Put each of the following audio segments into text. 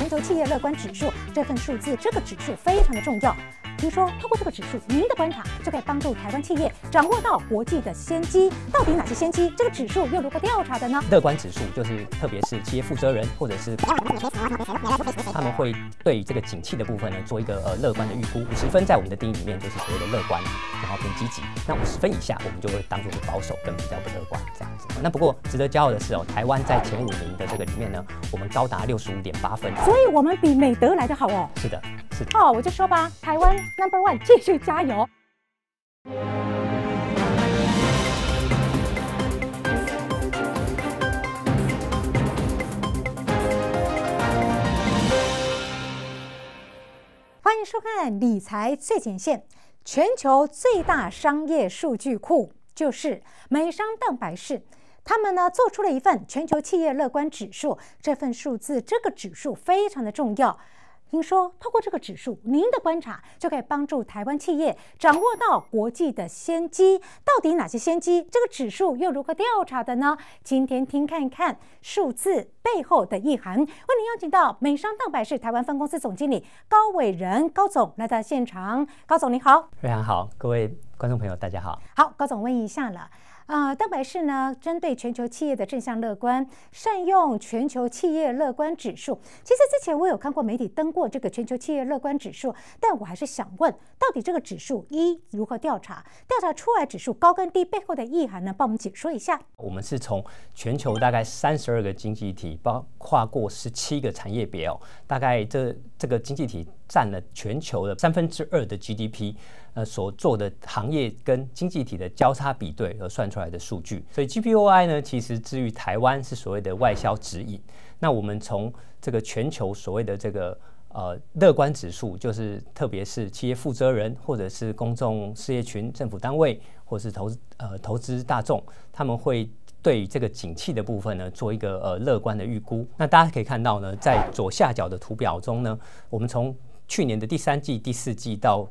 全球企业乐观指数，这份数字，这个指数非常的重要。听说透过这个指数，您的观察就可以帮助台湾企业掌握到国际的先机。到底哪些先机？这个指数又如何调查的呢？乐观指数就是，特别是企业负责人或者是他们会对这个景气的部分呢，做一个呃乐观的预估。五十分在我们的定义里面就是所谓的乐观，然后偏积极。那五十分以下，我们就会当做是保守，更比较不乐观这样子。那不过值得骄傲的是哦，台湾在前五名的这个里面呢，我们高达六十五点八分，所以我们比美德来得好哦。是的。哦，我就说吧，台湾 number one 继续加油。欢迎收看《理财最前线》，全球最大商业数据库就是美商蛋白氏，他们呢做出了一份全球企业乐观指数，这份数字这个指数非常的重要。听说透过这个指数，您的观察就可以帮助台湾企业掌握到国际的先机。到底哪些先机？这个指数又如何调查的呢？今天听看看数字背后的意涵。为您邀请到美商蛋白是台湾分公司总经理高伟仁高总来到现场。高总你好，瑞涵好，各位观众朋友大家好。好，高总问一下了。啊，蛋白是呢？针对全球企业的正向乐观，善用全球企业乐观指数。其实之前我有看过媒体登过这个全球企业乐观指数，但我还是想问，到底这个指数一如何调查？调查出来指数高跟低背后的意涵，呢？帮我们解说一下？我们是从全球大概三十二个经济体，包括过十七个产业别哦，大概这这个经济体占了全球的三分之二的 GDP，呃，所做的行业跟经济体的交叉比对而算出。来的数据，所以 GPOI 呢，其实至于台湾是所谓的外销指引。那我们从这个全球所谓的这个呃乐观指数，就是特别是企业负责人，或者是公众事业群、政府单位，或是投呃投资大众，他们会对这个景气的部分呢，做一个呃乐观的预估。那大家可以看到呢，在左下角的图表中呢，我们从去年的第三季、第四季到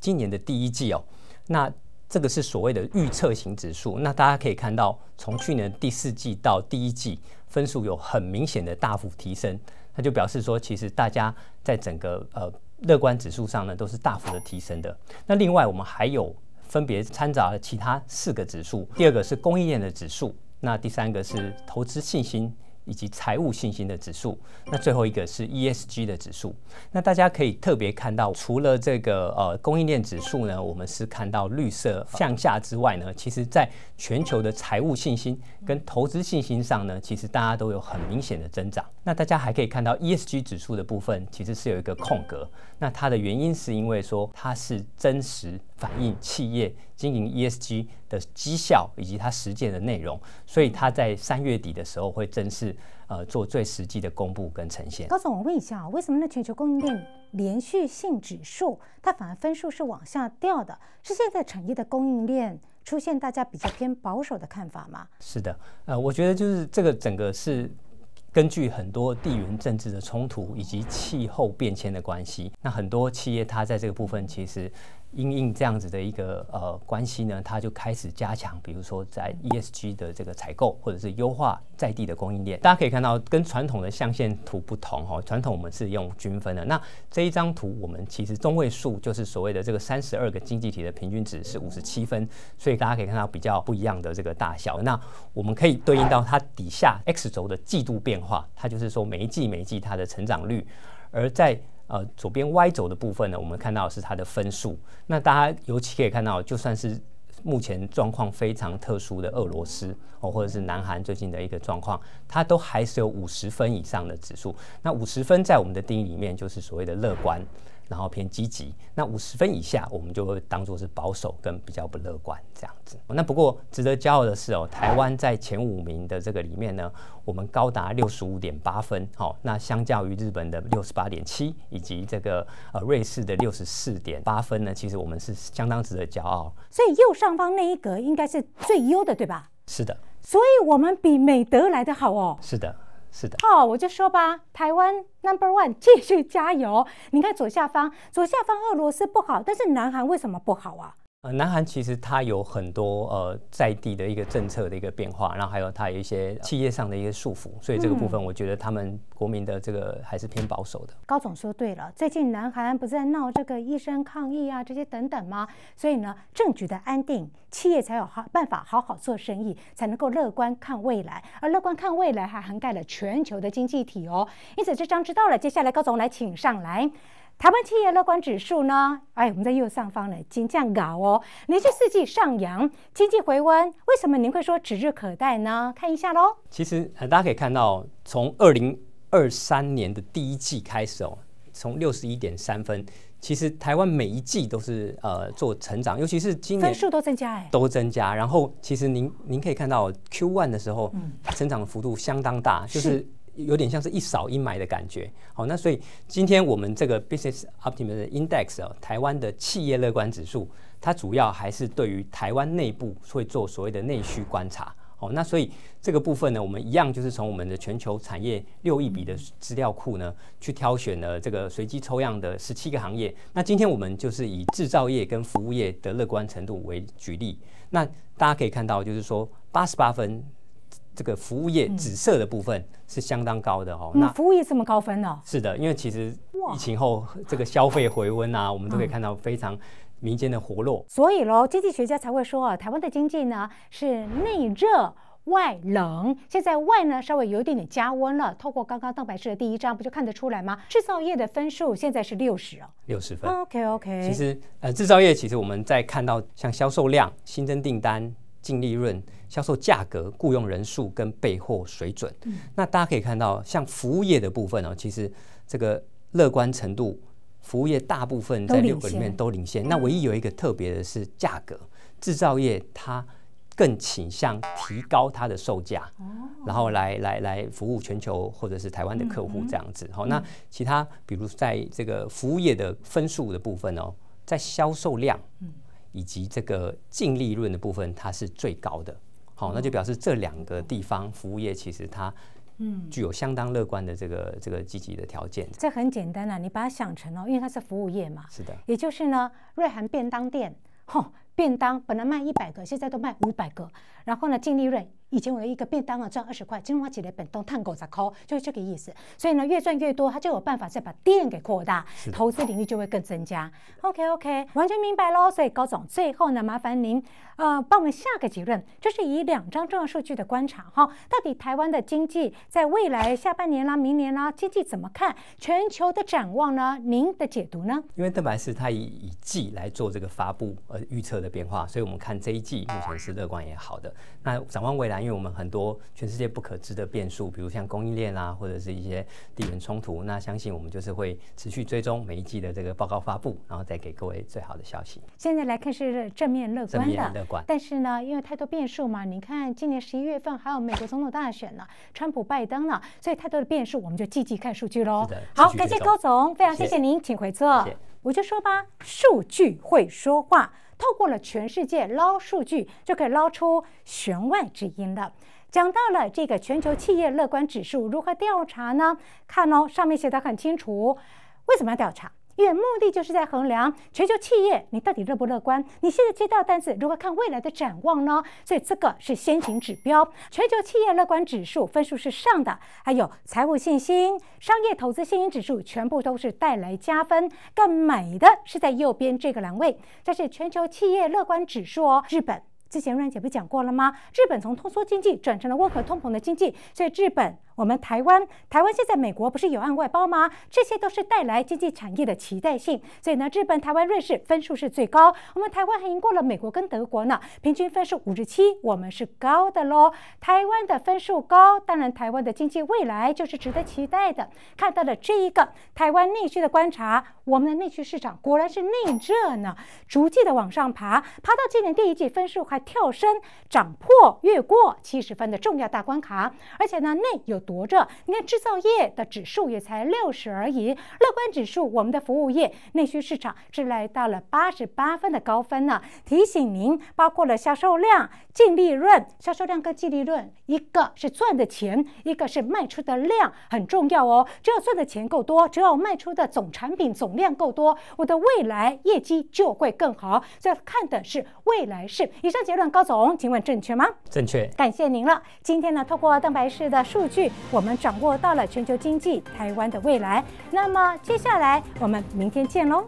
今年的第一季哦，那。这个是所谓的预测型指数，那大家可以看到，从去年第四季到第一季，分数有很明显的大幅提升，那就表示说，其实大家在整个呃乐观指数上呢，都是大幅的提升的。那另外我们还有分别掺杂了其他四个指数，第二个是供应链的指数，那第三个是投资信心。以及财务信心的指数，那最后一个是 ESG 的指数。那大家可以特别看到，除了这个呃供应链指数呢，我们是看到绿色向下之外呢，其实在全球的财务信心跟投资信心上呢，其实大家都有很明显的增长。那大家还可以看到 ESG 指数的部分，其实是有一个空格。那它的原因是因为说它是真实反映企业。经营 ESG 的绩效以及它实践的内容，所以它在三月底的时候会正式呃做最实际的公布跟呈现。高总，我问一下啊，为什么呢？全球供应链连续性指数它反而分数是往下掉的，是现在产业的供应链出现大家比较偏保守的看法吗？是的，呃，我觉得就是这个整个是根据很多地缘政治的冲突以及气候变迁的关系，那很多企业它在这个部分其实。因应这样子的一个呃关系呢，它就开始加强，比如说在 ESG 的这个采购，或者是优化在地的供应链。大家可以看到，跟传统的象限图不同哈，传统我们是用均分的。那这一张图，我们其实中位数就是所谓的这个三十二个经济体的平均值是五十七分，所以大家可以看到比较不一样的这个大小。那我们可以对应到它底下 X 轴的季度变化，它就是说每一季每一季它的成长率，而在呃，左边 Y 轴的部分呢，我们看到是它的分数。那大家尤其可以看到，就算是目前状况非常特殊的俄罗斯哦，或者是南韩最近的一个状况，它都还是有五十分以上的指数。那五十分在我们的定义里面，就是所谓的乐观。然后偏积极，那五十分以下，我们就当做是保守跟比较不乐观这样子。那不过值得骄傲的是哦，台湾在前五名的这个里面呢，我们高达六十五点八分，好，那相较于日本的六十八点七以及这个呃瑞士的六十四点八分呢，其实我们是相当值得骄傲。所以右上方那一格应该是最优的，对吧？是的。所以我们比美德来的好哦。是的。是的，好，我就说吧，台湾 number one 继续加油。你看左下方，左下方俄罗斯不好，但是南韩为什么不好啊？呃，南韩其实它有很多呃在地的一个政策的一个变化，然后还有它有一些企业上的一些束缚，所以这个部分我觉得他们国民的这个还是偏保守的。高总说对了，最近南韩不是在闹这个医生抗议啊这些等等吗？所以呢，政局的安定，企业才有好办法好好做生意，才能够乐观看未来。而乐观看未来还涵盖了全球的经济体哦。因此，这张知道了，接下来高总来请上来。台湾企业乐观指数呢？哎，我们在右上方呢，金价高哦，连续四季上扬，经济回温，为什么您会说指日可待呢？看一下喽。其实呃，大家可以看到，从二零二三年的第一季开始哦，从六十一点三分，其实台湾每一季都是呃做成长，尤其是今年分数都增加，哎，都增加。然后其实您您可以看到 Q one 的时候，嗯，成长幅度相当大，就是。有点像是一扫阴霾的感觉，好，那所以今天我们这个 Business Optimism Index 哦，台湾的企业乐观指数，它主要还是对于台湾内部会做所谓的内需观察，好，那所以这个部分呢，我们一样就是从我们的全球产业六亿笔的资料库呢，去挑选了这个随机抽样的十七个行业，那今天我们就是以制造业跟服务业的乐观程度为举例，那大家可以看到就是说八十八分。这个服务业紫色的部分是相当高的哦，那服务业这么高分呢？是的，因为其实疫情后这个消费回温啊，我们都可以看到非常民间的活络。所以喽，经济学家才会说啊，台湾的经济呢是内热外冷，现在外呢稍微有一点点加温了。透过刚刚邓白士的第一章，不就看得出来吗？制造业的分数现在是六十哦，六十分。OK OK。其实呃，制造业其实我们在看到像销售量、新增订单。净利润、销售价格、雇佣人数跟备货水准，那大家可以看到，像服务业的部分哦，其实这个乐观程度，服务业大部分在六个里面都领先。那唯一有一个特别的是价格，制造业它更倾向提高它的售价，然后来来来服务全球或者是台湾的客户这样子。好，那其他比如在这个服务业的分数的部分哦，在销售量。以及这个净利润的部分，它是最高的，好，那就表示这两个地方服务业其实它，嗯，具有相当乐观的这个这个积极的条件。这很简单了，你把它想成哦，因为它是服务业嘛，是的，也就是呢，瑞涵便当店，嚯，便当本来卖一百个，现在都卖五百个，然后呢，净利润。以前我的一个便当啊赚二十块，今天我起来，本都探狗在抠，就是这个意思。所以呢，越赚越多，他就有办法再把店给扩大，投资领域就会更增加。OK OK，完全明白喽。所以高总，最后呢，麻烦您呃，帮我们下个结论，就是以两张重要数据的观察哈，到底台湾的经济在未来下半年啦、明年啦，经济怎么看？全球的展望呢？您的解读呢？因为邓白是他以以季来做这个发布呃预测的变化，所以我们看这一季目前是乐观也好的。那展望未来。因为我们很多全世界不可知的变数，比如像供应链啊，或者是一些地缘冲突，那相信我们就是会持续追踪每一季的这个报告发布，然后再给各位最好的消息。现在来看是正面乐观的，乐观。但是呢，因为太多变数嘛，你看今年十一月份还有美国总统大选呢，川普拜登了，所以太多的变数，我们就积极看数据喽。好，感谢高总，非常谢谢您，请回座。我就说吧，数据会说话，透过了全世界捞数据，就可以捞出弦外之音了。讲到了这个全球企业乐观指数如何调查呢？看哦，上面写的很清楚，为什么要调查？因为目的就是在衡量全球企业你到底乐不乐观，你现在接到单子，如何看未来的展望呢？所以这个是先行指标。全球企业乐观指数分数是上的，还有财务信心、商业投资信心指数，全部都是带来加分。更美的是在右边这个栏位，这是全球企业乐观指数哦。日本之前润姐不讲过了吗？日本从通缩经济转成了温和通膨的经济，所以日本。我们台湾，台湾现在美国不是有案外包吗？这些都是带来经济产业的期待性。所以呢，日本、台湾、瑞士分数是最高。我们台湾还赢过了美国跟德国呢，平均分数五十七，我们是高的喽。台湾的分数高，当然台湾的经济未来就是值得期待的。看到了这一个台湾内需的观察，我们的内需市场果然是内热呢，逐季的往上爬，爬到今年第一季分数还跳升，涨破越过七十分的重要大关卡，而且呢内有。夺着，你看制造业的指数也才六十而已。乐观指数，我们的服务业、内需市场是来到了八十八分的高分呢。提醒您，包括了销售量、净利润、销售量跟净利润，一个是赚的钱，一个是卖出的量，很重要哦。只要赚的钱够多，只要卖出的总产品总量够多，我的未来业绩就会更好。以看的是未来式。以上结论，高总，请问正确吗？正确。感谢您了。今天呢，透过蛋白质的数据。我们掌握到了全球经济，台湾的未来。那么接下来我们明天见喽。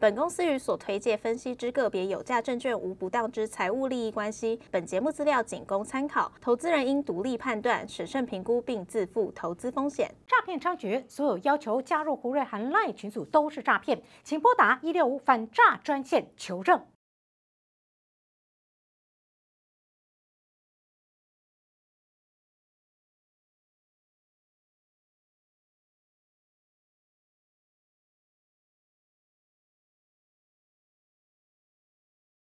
本公司与所推介分析之个别有价证券无不当之财务利益关系。本节目资料仅供参考，投资人应独立判断、审慎评估并自负投资风险。诈骗猖獗，所有要求加入胡瑞涵赖群组都是诈骗，请拨打一六五反诈专线求证。